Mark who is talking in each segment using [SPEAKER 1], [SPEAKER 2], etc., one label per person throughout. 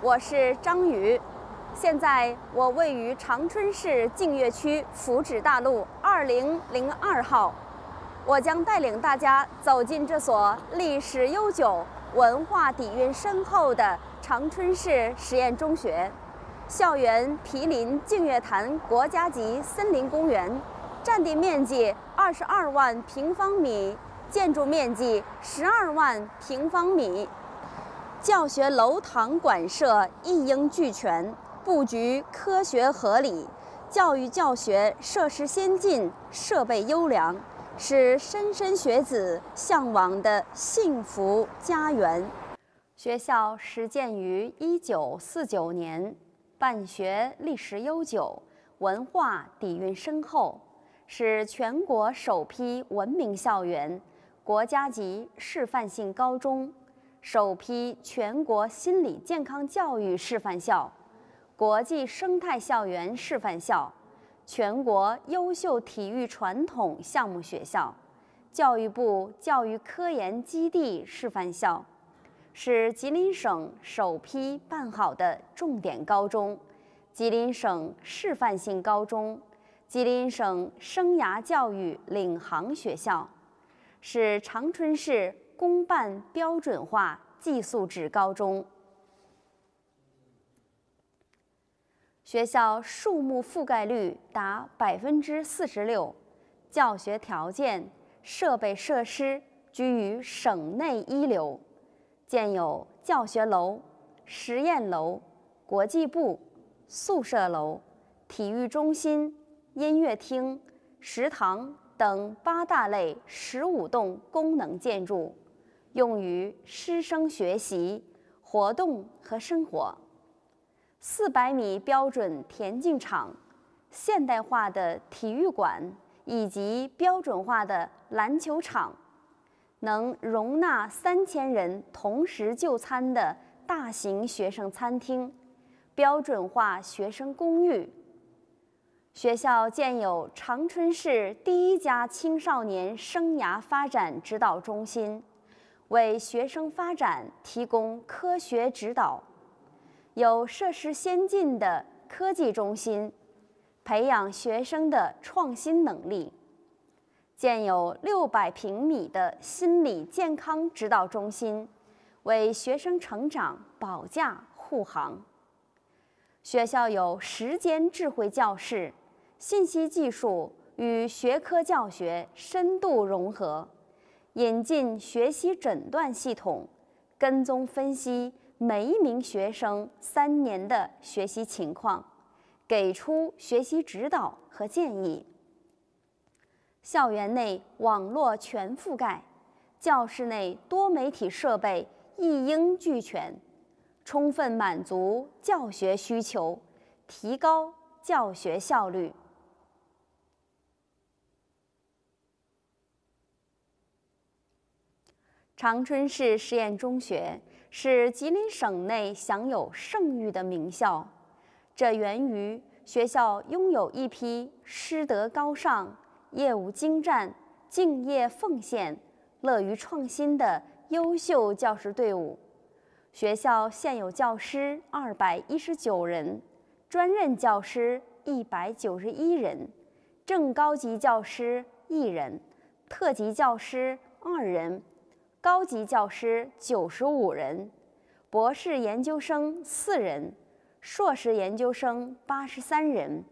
[SPEAKER 1] 我是张宇，现在我位于长春市净月区福祉大路二零零二号，我将带领大家走进这所历史悠久、文化底蕴深厚的长春市实验中学。校园毗邻净月潭国家级森林公园，占地面积二十二万平方米，建筑面积十二万平方米。教学楼、堂、馆、舍一应俱全，布局科学合理，教育教学设施先进，设备优良，是莘莘学子向往的幸福家园。学校始建于一九四九年，办学历史悠久，文化底蕴深厚，是全国首批文明校园、国家级示范性高中。首批全国心理健康教育示范校、国际生态校园示范校、全国优秀体育传统项目学校、教育部教育科研基地示范校，是吉林省首批办好的重点高中、吉林省示范性高中、吉林省生涯教育领航学校，是长春市。公办标准化寄宿制高中，学校树木覆盖率达百分之四十六，教学条件、设备设施居于省内一流。建有教学楼、实验楼、国际部、宿舍楼、体育中心、音乐厅、食堂等八大类十五栋功能建筑。用于师生学习、活动和生活。四百米标准田径场、现代化的体育馆以及标准化的篮球场，能容纳三千人同时就餐的大型学生餐厅、标准化学生公寓。学校建有长春市第一家青少年生涯发展指导中心。为学生发展提供科学指导，有设施先进的科技中心，培养学生的创新能力；建有六百平米的心理健康指导中心，为学生成长保驾护航。学校有时间智慧教室，信息技术与学科教学深度融合。引进学习诊断系统，跟踪分析每一名学生三年的学习情况，给出学习指导和建议。校园内网络全覆盖，教室内多媒体设备一应俱全，充分满足教学需求，提高教学效率。长春市实验中学是吉林省内享有盛誉的名校，这源于学校拥有一批师德高尚、业务精湛、敬业奉献、乐于创新的优秀教师队伍。学校现有教师二百一十九人，专任教师一百九十一人，正高级教师一人，特级教师二人。高级教师九十五人，博士研究生四人，硕士研究生八十三人，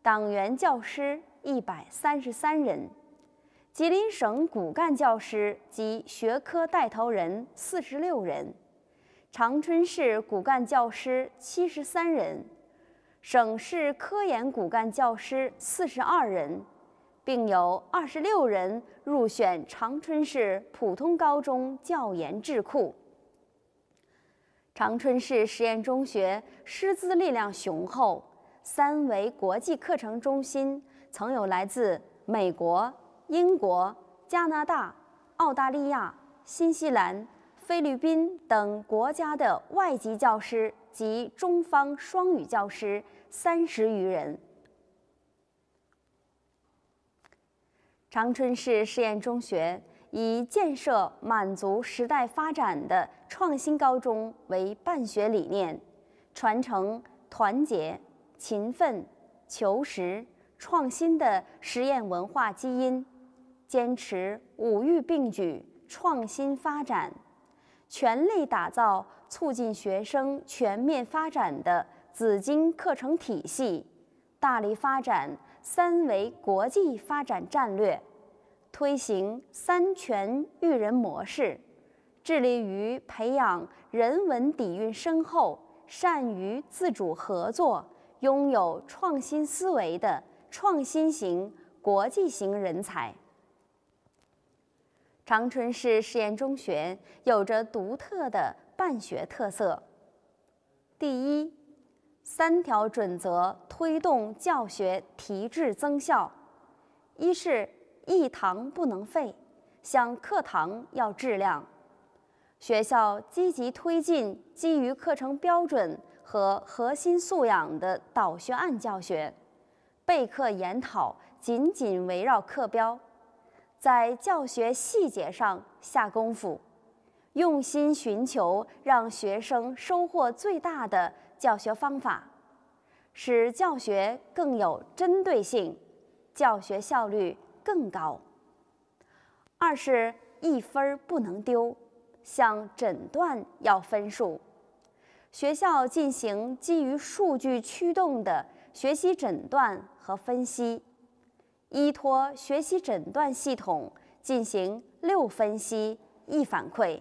[SPEAKER 1] 党员教师一百三十三人，吉林省骨干教师及学科带头人四十六人，长春市骨干教师七十三人，省市科研骨干教师四十二人。并有二十六人入选长春市普通高中教研智库。长春市实验中学师资力量雄厚，三维国际课程中心曾有来自美国、英国、加拿大、澳大利亚、新西兰、菲律宾等国家的外籍教师及中方双语教师三十余人。长春市实验中学以建设满足时代发展的创新高中为办学理念，传承团结、勤奋、求实、创新的实验文化基因，坚持五育并举，创新发展，全力打造促进学生全面发展的紫金课程体系，大力发展三维国际发展战略。推行三全育人模式，致力于培养人文底蕴深厚、善于自主合作、拥有创新思维的创新型国际型人才。长春市实验中学有着独特的办学特色。第一，三条准则推动教学提质增效。一是。一堂不能废，向课堂要质量。学校积极推进基于课程标准和核心素养的导学案教学，备课研讨紧紧围绕课标，在教学细节上下功夫，用心寻求让学生收获最大的教学方法，使教学更有针对性，教学效率。更高。二是，一分儿不能丢，向诊断要分数。学校进行基于数据驱动的学习诊断和分析，依托学习诊断系统进行六分析一反馈，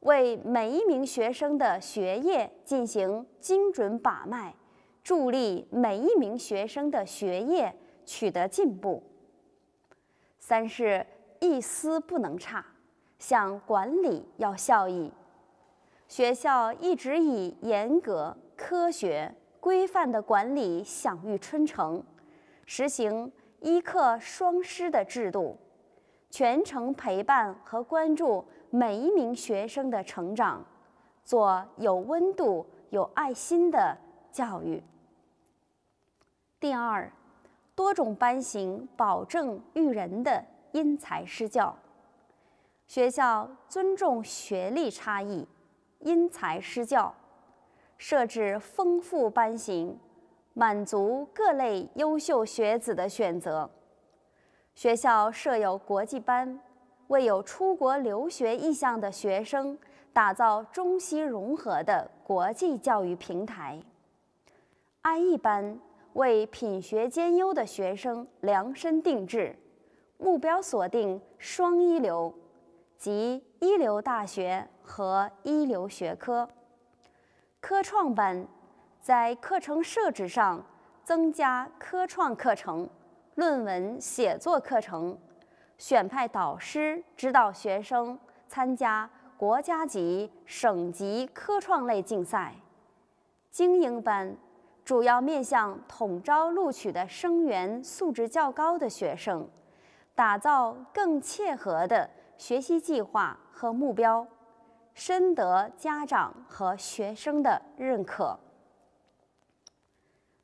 [SPEAKER 1] 为每一名学生的学业进行精准把脉，助力每一名学生的学业取得进步。三是一丝不能差，向管理要效益。学校一直以严格、科学、规范的管理享誉春城，实行一课双师的制度，全程陪伴和关注每一名学生的成长，做有温度、有爱心的教育。第二。多种班型保证育人的因材施教，学校尊重学历差异，因材施教，设置丰富班型，满足各类优秀学子的选择。学校设有国际班，为有出国留学意向的学生打造中西融合的国际教育平台。安逸班。为品学兼优的学生量身定制，目标锁定双一流，即一流大学和一流学科。科创班在课程设置上增加科创课程、论文写作课程，选派导师指导学生参加国家级、省级科创类竞赛。精英班。主要面向统招录取的生源素质较高的学生，打造更切合的学习计划和目标，深得家长和学生的认可。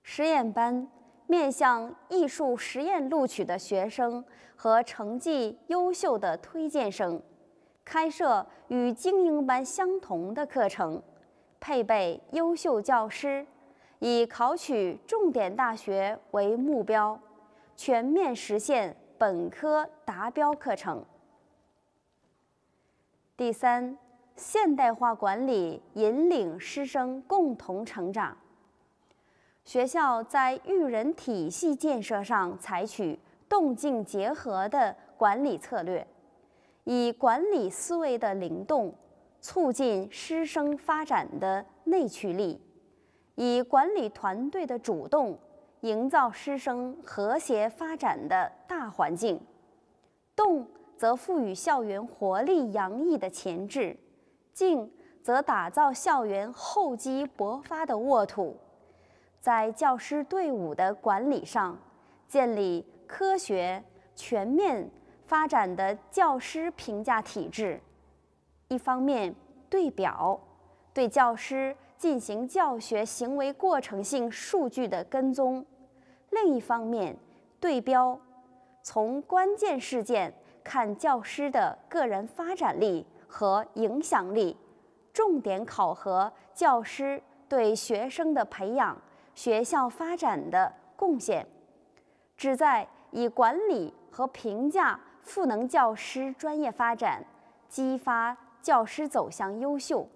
[SPEAKER 1] 实验班面向艺术实验录取的学生和成绩优秀的推荐生，开设与精英班相同的课程，配备优秀教师。以考取重点大学为目标，全面实现本科达标课程。第三，现代化管理引领师生共同成长。学校在育人体系建设上采取动静结合的管理策略，以管理思维的灵动，促进师生发展的内驱力。以管理团队的主动，营造师生和谐发展的大环境；动则赋予校园活力洋溢的潜质，静则打造校园厚积薄发的沃土。在教师队伍的管理上，建立科学、全面发展的教师评价体制。一方面，对表对教师。进行教学行为过程性数据的跟踪，另一方面，对标从关键事件看教师的个人发展力和影响力，重点考核教师对学生的培养、学校发展的贡献，旨在以管理和评价赋能教师专业发展，激发教师走向优秀。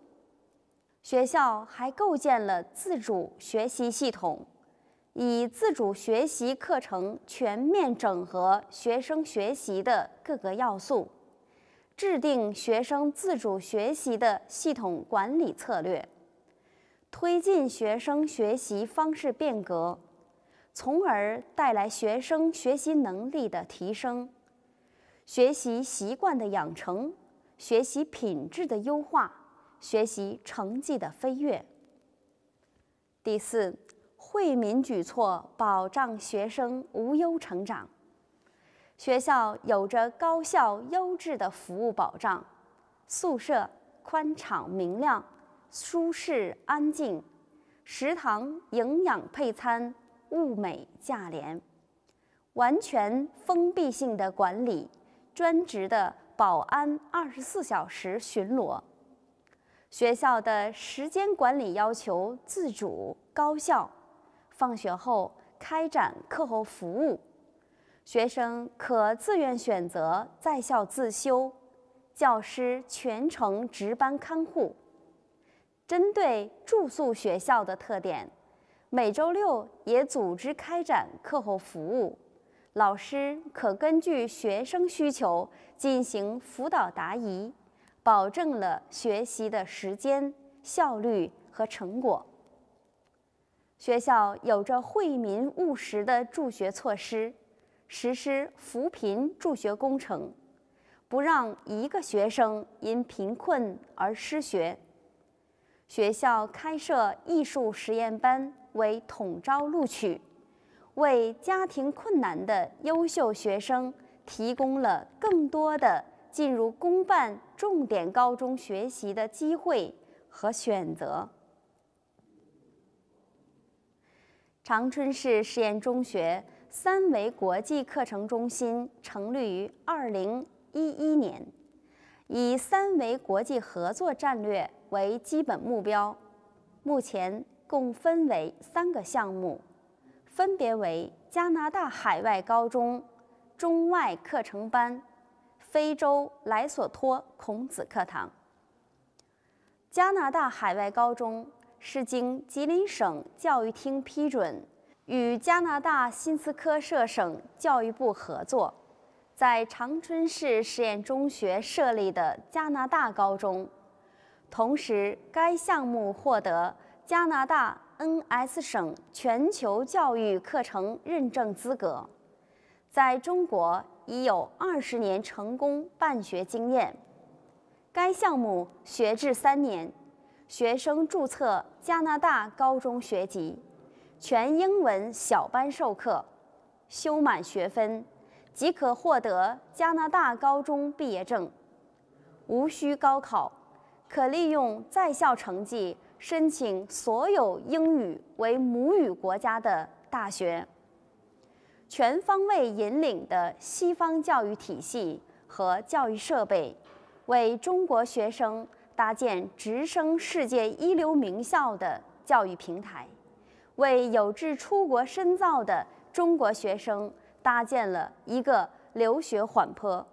[SPEAKER 1] 学校还构建了自主学习系统，以自主学习课程全面整合学生学习的各个要素，制定学生自主学习的系统管理策略，推进学生学习方式变革，从而带来学生学习能力的提升、学习习惯的养成、学习品质的优化。学习成绩的飞跃。第四，惠民举措保障学生无忧成长。学校有着高效优质的服务保障，宿舍宽敞明亮、舒适安静，食堂营养配餐、物美价廉，完全封闭性的管理，专职的保安二十四小时巡逻。学校的时间管理要求自主高效，放学后开展课后服务，学生可自愿选择在校自修，教师全程值班看护。针对住宿学校的特点，每周六也组织开展课后服务，老师可根据学生需求进行辅导答疑。保证了学习的时间、效率和成果。学校有着惠民务实的助学措施，实施扶贫助学工程，不让一个学生因贫困而失学。学校开设艺术实验班为统招录取，为家庭困难的优秀学生提供了更多的。进入公办重点高中学习的机会和选择。长春市实验中学三维国际课程中心成立于二零一一年，以三维国际合作战略为基本目标，目前共分为三个项目，分别为加拿大海外高中、中外课程班。非洲莱索托孔子课堂，加拿大海外高中是经吉林省教育厅批准，与加拿大新斯科舍省教育部合作，在长春市实验中学设立的加拿大高中。同时，该项目获得加拿大 NS 省全球教育课程认证资格，在中国。已有二十年成功办学经验。该项目学制三年，学生注册加拿大高中学籍，全英文小班授课，修满学分即可获得加拿大高中毕业证，无需高考，可利用在校成绩申请所有英语为母语国家的大学。全方位引领的西方教育体系和教育设备，为中国学生搭建直升世界一流名校的教育平台，为有志出国深造的中国学生搭建了一个留学缓坡，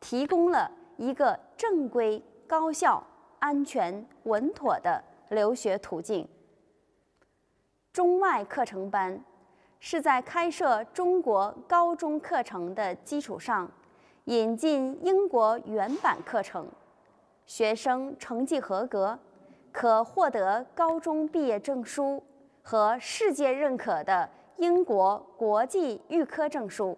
[SPEAKER 1] 提供了一个正规、高效、安全、稳妥的留学途径。中外课程班。是在开设中国高中课程的基础上，引进英国原版课程，学生成绩合格，可获得高中毕业证书和世界认可的英国国际预科证书。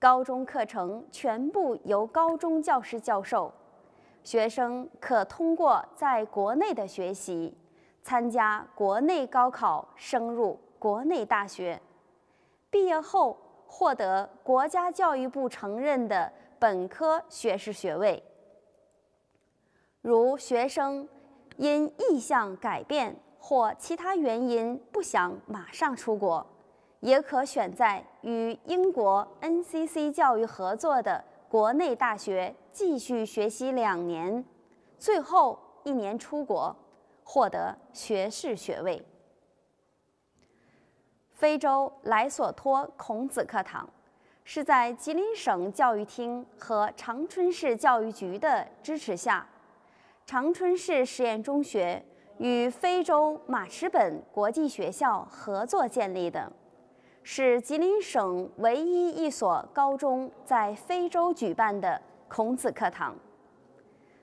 [SPEAKER 1] 高中课程全部由高中教师教授，学生可通过在国内的学习，参加国内高考升入。国内大学毕业后获得国家教育部承认的本科学士学位。如学生因意向改变或其他原因不想马上出国，也可选在与英国 NCC 教育合作的国内大学继续学习两年，最后一年出国获得学士学位。非洲莱索托孔子课堂，是在吉林省教育厅和长春市教育局的支持下，长春市实验中学与非洲马什本国际学校合作建立的，是吉林省唯一一所高中在非洲举办的孔子课堂。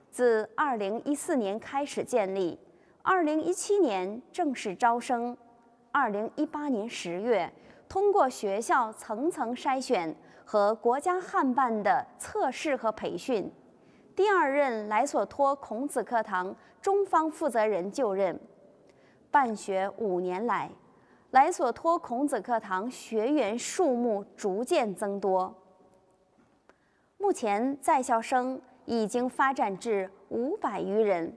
[SPEAKER 1] 自2014年开始建立，2017年正式招生。二零一八年十月，通过学校层层筛选和国家汉办的测试和培训，第二任莱索托孔子课堂中方负责人就任。办学五年来，莱索托孔子课堂学员数目逐渐增多，目前在校生已经发展至五百余人。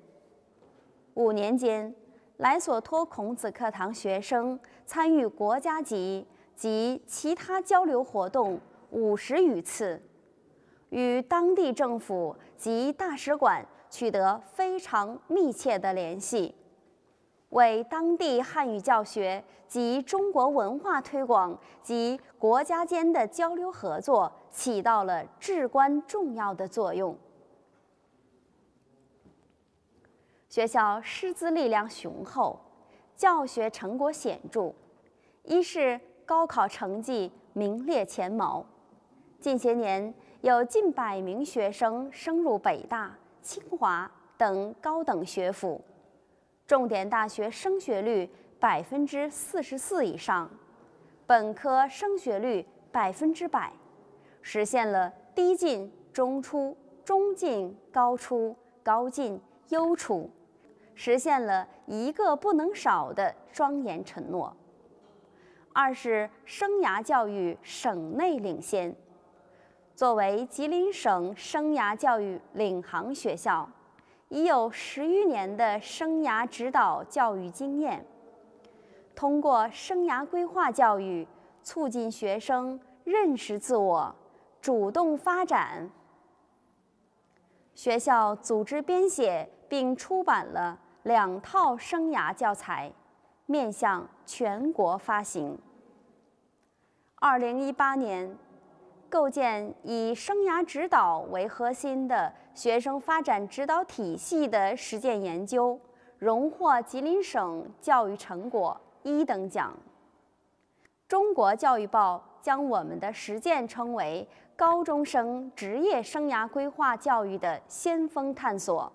[SPEAKER 1] 五年间。莱索托孔子课堂学生参与国家级及其他交流活动五十余次，与当地政府及大使馆取得非常密切的联系，为当地汉语教学及中国文化推广及国家间的交流合作起到了至关重要的作用。学校师资力量雄厚，教学成果显著。一是高考成绩名列前茅，近些年有近百名学生升入北大、清华等高等学府，重点大学升学率百分之四十四以上，本科升学率百分之百，实现了低进中出、中进高出、高进优出。实现了一个不能少的庄严承诺。二是生涯教育省内领先，作为吉林省生涯教育领航学校，已有十余年的生涯指导教育经验，通过生涯规划教育，促进学生认识自我、主动发展。学校组织编写。并出版了两套生涯教材，面向全国发行。二零一八年，构建以生涯指导为核心的学生发展指导体系的实践研究，荣获吉林省教育成果一等奖。中国教育报将我们的实践称为高中生职业生涯规划教育的先锋探索。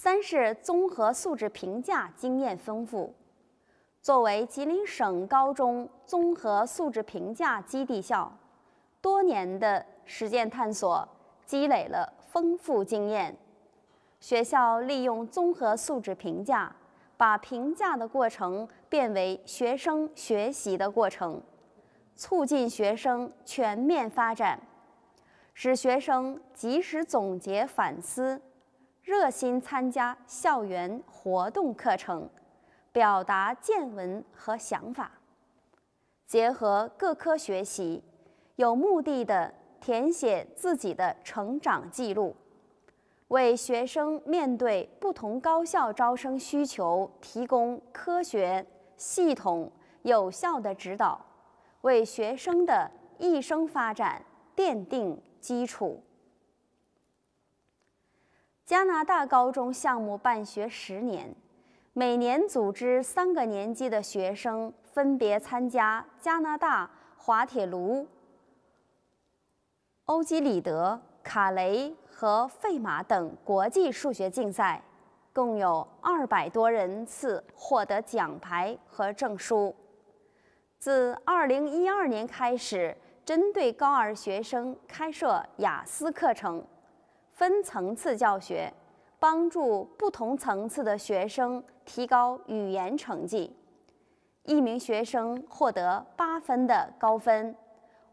[SPEAKER 1] 三是综合素质评价经验丰富，作为吉林省高中综合素质评价基地校，多年的实践探索积累了丰富经验。学校利用综合素质评价，把评价的过程变为学生学习的过程，促进学生全面发展，使学生及时总结反思。热心参加校园活动课程，表达见闻和想法，结合各科学习，有目的的填写自己的成长记录，为学生面对不同高校招生需求提供科学、系统、有效的指导，为学生的一生发展奠定基础。加拿大高中项目办学十年，每年组织三个年级的学生分别参加加拿大滑铁卢、欧几里德、卡雷和费马等国际数学竞赛，共有二百多人次获得奖牌和证书。自二零一二年开始，针对高二学生开设雅思课程。分层次教学，帮助不同层次的学生提高语言成绩。一名学生获得八分的高分，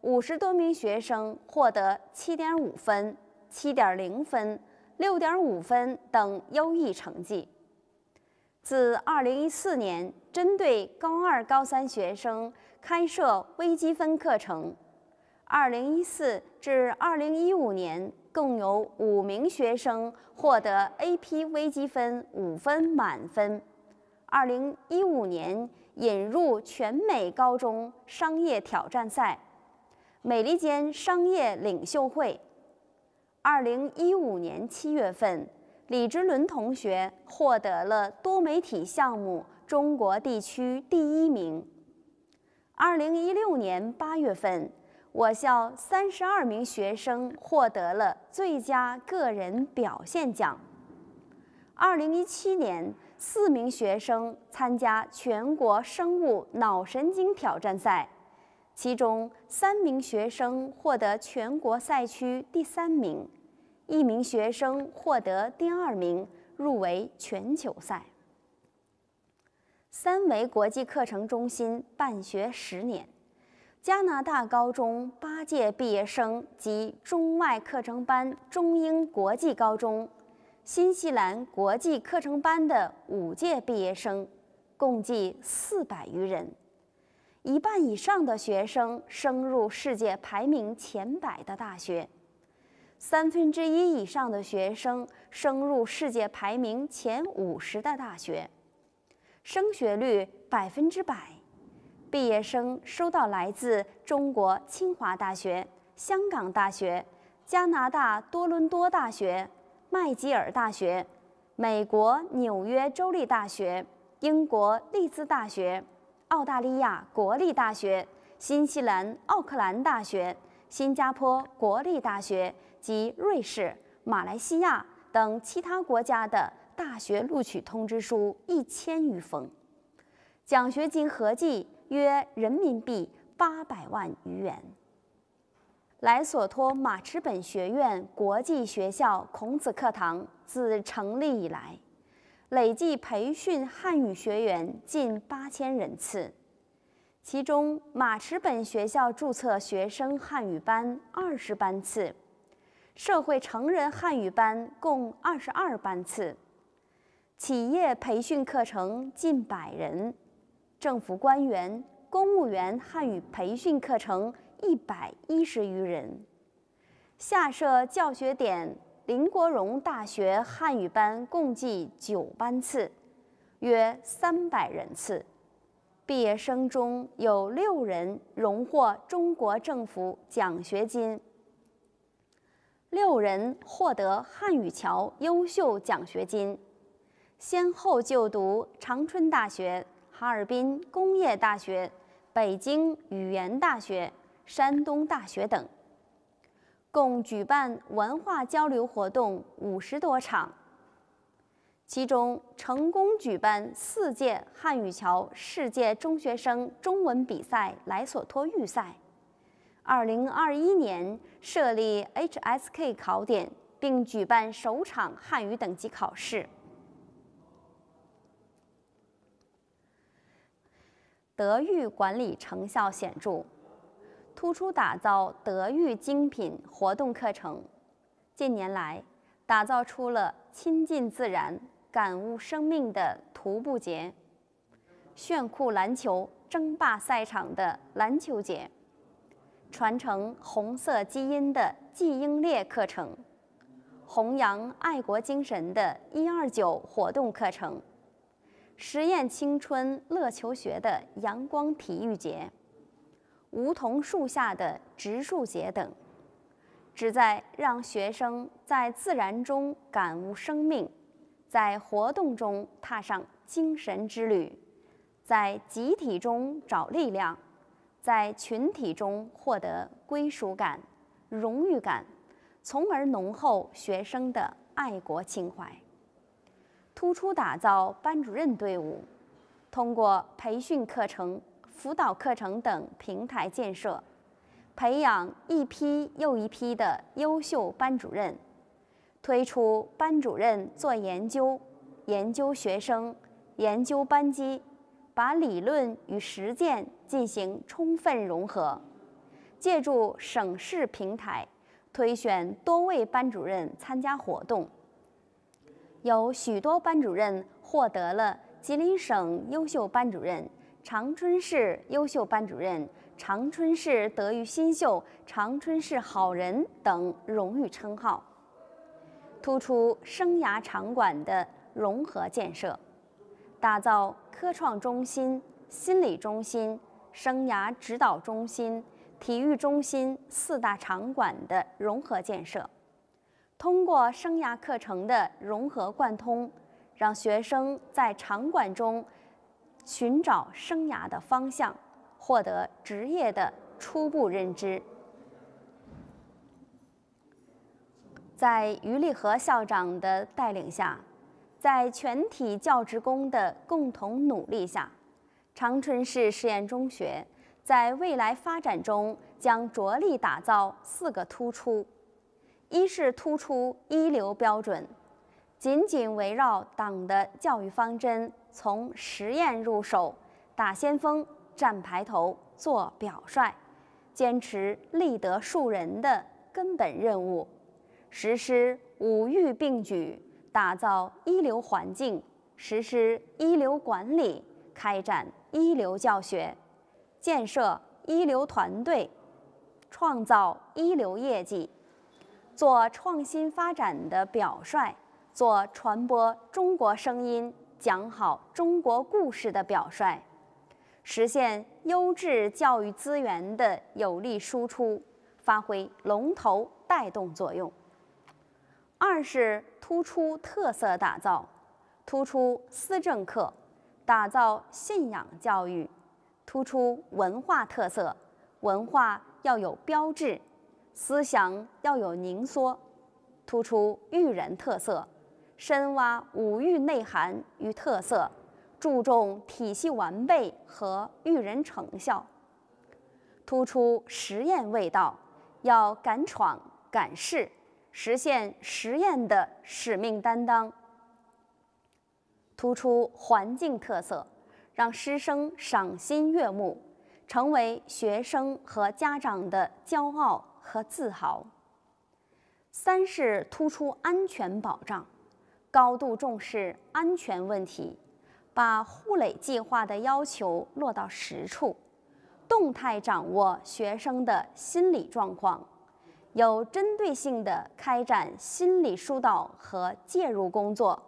[SPEAKER 1] 五十多名学生获得七点五分、七点零分、六点五分等优异成绩。自二零一四年，针对高二、高三学生开设微积分课程。二零一四。至二零一五年，共有五名学生获得 AP 微积分五分满分。二零一五年引入全美高中商业挑战赛，美利坚商业领袖会。二零一五年七月份，李之伦同学获得了多媒体项目中国地区第一名。二零一六年八月份。我校三十二名学生获得了最佳个人表现奖。二零一七年，四名学生参加全国生物脑神经挑战赛，其中三名学生获得全国赛区第三名，一名学生获得第二名，入围全球赛。三维国际课程中心办学十年。加拿大高中八届毕业生及中外课程班中英国际高中、新西兰国际课程班的五届毕业生，共计四百余人，一半以上的学生升入世界排名前百的大学，三分之一以上的学生升入世界排名前五十的大学，升学率百分之百。毕业生收到来自中国清华大学、香港大学、加拿大多伦多大学、麦吉尔大学、美国纽约州立大学、英国利兹大学、澳大利亚国立大学、新西兰奥克兰大学、新加坡国立大学及瑞士、马来西亚等其他国家的大学录取通知书一千余封，奖学金合计。约人民币八百万余元。莱索托马池本学院国际学校孔子课堂自成立以来，累计培训汉语学员近八千人次，其中马池本学校注册学生汉语班二十班次，社会成人汉语班共二十二班次，企业培训课程近百人。政府官员、公务员汉语培训课程一百一十余人，下设教学点，林国荣大学汉语班共计九班次，约三百人次。毕业生中有六人荣获中国政府奖学金，六人获得汉语桥优秀奖学金，先后就读长春大学。哈尔滨工业大学、北京语言大学、山东大学等，共举办文化交流活动五十多场，其中成功举办四届“汉语桥”世界中学生中文比赛莱索托预赛。二零二一年设立 HSK 考点，并举办首场汉语等级考试。德育管理成效显著，突出打造德育精品活动课程。近年来，打造出了亲近自然、感悟生命的徒步节，炫酷篮球争霸赛场的篮球节，传承红色基因的季英烈课程，弘扬爱国精神的“一二九”活动课程。实验青春乐求学的阳光体育节、梧桐树下的植树节等，旨在让学生在自然中感悟生命，在活动中踏上精神之旅，在集体中找力量，在群体中获得归属感、荣誉感，从而浓厚学生的爱国情怀。突出打造班主任队伍，通过培训课程、辅导课程等平台建设，培养一批又一批的优秀班主任。推出班主任做研究，研究学生，研究班级，把理论与实践进行充分融合。借助省市平台，推选多位班主任参加活动。有许多班主任获得了吉林省优秀班主任、长春市优秀班主任、长春市德育新秀、长春市好人等荣誉称号。突出生涯场馆的融合建设，打造科创中心、心理中心、生涯指导中心、体育中心四大场馆的融合建设。通过生涯课程的融合贯通，让学生在场馆中寻找生涯的方向，获得职业的初步认知。在于立和校长的带领下，在全体教职工的共同努力下，长春市实验中学在未来发展中将着力打造四个突出。一是突出一流标准，紧紧围绕党的教育方针，从实验入手，打先锋、站排头、做表率，坚持立德树人的根本任务，实施五育并举，打造一流环境，实施一流管理，开展一流教学，建设一流团队，创造一流业绩。做创新发展的表率，做传播中国声音、讲好中国故事的表率，实现优质教育资源的有力输出，发挥龙头带动作用。二是突出特色打造，突出思政课，打造信仰教育，突出文化特色，文化要有标志。思想要有凝缩，突出育人特色，深挖五育内涵与特色，注重体系完备和育人成效；突出实验味道，要敢闯敢试，实现实验的使命担当；突出环境特色，让师生赏心悦目，成为学生和家长的骄傲。和自豪。三是突出安全保障，高度重视安全问题，把护蕾计划的要求落到实处，动态掌握学生的心理状况，有针对性的开展心理疏导和介入工作，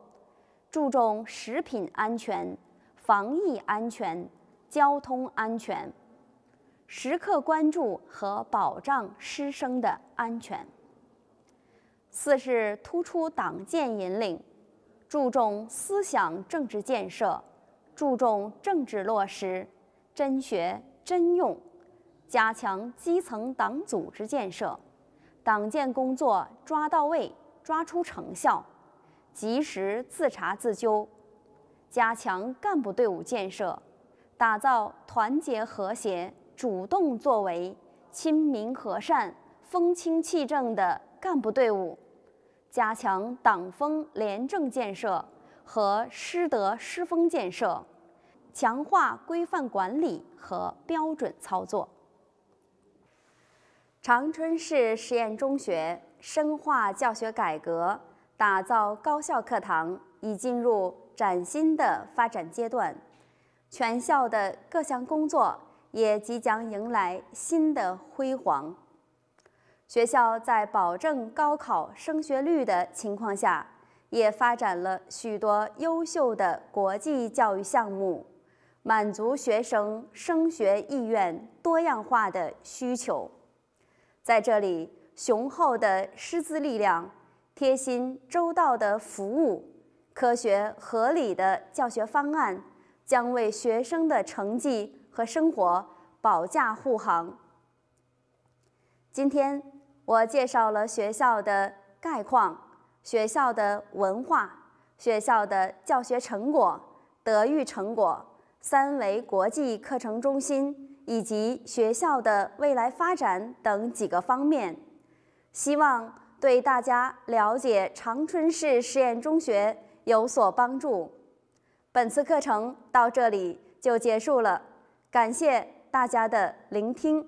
[SPEAKER 1] 注重食品安全、防疫安全、交通安全。时刻关注和保障师生的安全。四是突出党建引领，注重思想政治建设，注重政治落实，真学真用，加强基层党组织建设，党建工作抓到位、抓出成效，及时自查自纠，加强干部队伍建设，打造团结和谐。主动作为，亲民和善、风清气正的干部队伍，加强党风廉政建设和师德师风建设，强化规范管理和标准操作。长春市实验中学深化教学改革，打造高效课堂，已进入崭新的发展阶段。全校的各项工作。也即将迎来新的辉煌。学校在保证高考升学率的情况下，也发展了许多优秀的国际教育项目，满足学生升学意愿多样化的需求。在这里，雄厚的师资力量、贴心周到的服务、科学合理的教学方案，将为学生的成绩。和生活保驾护航。今天我介绍了学校的概况、学校的文化、学校的教学成果、德育成果、三维国际课程中心以及学校的未来发展等几个方面，希望对大家了解长春市实验中学有所帮助。本次课程到这里就结束了。感谢大家的聆听。